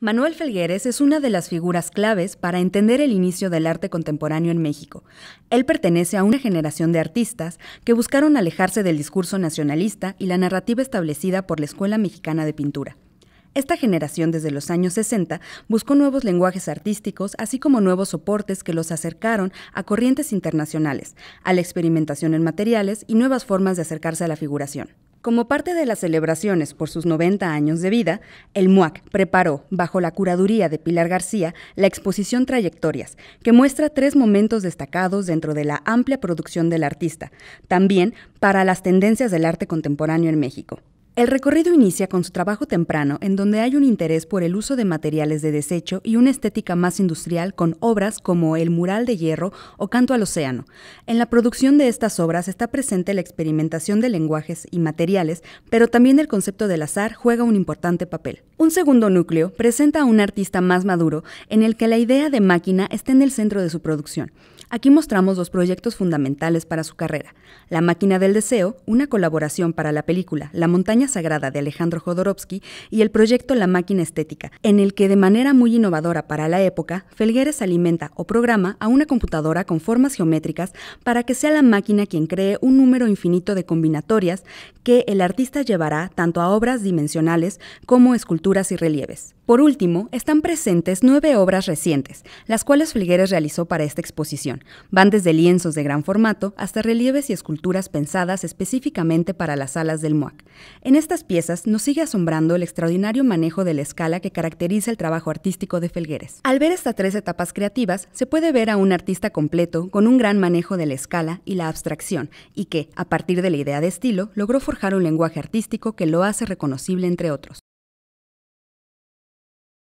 Manuel Felgueres es una de las figuras claves para entender el inicio del arte contemporáneo en México. Él pertenece a una generación de artistas que buscaron alejarse del discurso nacionalista y la narrativa establecida por la Escuela Mexicana de Pintura. Esta generación desde los años 60 buscó nuevos lenguajes artísticos, así como nuevos soportes que los acercaron a corrientes internacionales, a la experimentación en materiales y nuevas formas de acercarse a la figuración. Como parte de las celebraciones por sus 90 años de vida, el MUAC preparó, bajo la curaduría de Pilar García, la exposición Trayectorias, que muestra tres momentos destacados dentro de la amplia producción del artista, también para las tendencias del arte contemporáneo en México. El recorrido inicia con su trabajo temprano, en donde hay un interés por el uso de materiales de desecho y una estética más industrial con obras como El mural de hierro o Canto al océano. En la producción de estas obras está presente la experimentación de lenguajes y materiales, pero también el concepto del azar juega un importante papel. Un segundo núcleo presenta a un artista más maduro, en el que la idea de máquina está en el centro de su producción. Aquí mostramos dos proyectos fundamentales para su carrera. La máquina del deseo, una colaboración para la película La montaña Sagrada de Alejandro Jodorowsky y el proyecto La Máquina Estética, en el que de manera muy innovadora para la época, Felgueres alimenta o programa a una computadora con formas geométricas para que sea la máquina quien cree un número infinito de combinatorias que el artista llevará tanto a obras dimensionales como esculturas y relieves. Por último, están presentes nueve obras recientes, las cuales Felgueres realizó para esta exposición. Van desde lienzos de gran formato hasta relieves y esculturas pensadas específicamente para las salas del MOAC. En estas piezas nos sigue asombrando el extraordinario manejo de la escala que caracteriza el trabajo artístico de Felgueres. Al ver estas tres etapas creativas, se puede ver a un artista completo con un gran manejo de la escala y la abstracción, y que, a partir de la idea de estilo, logró forjar un lenguaje artístico que lo hace reconocible entre otros.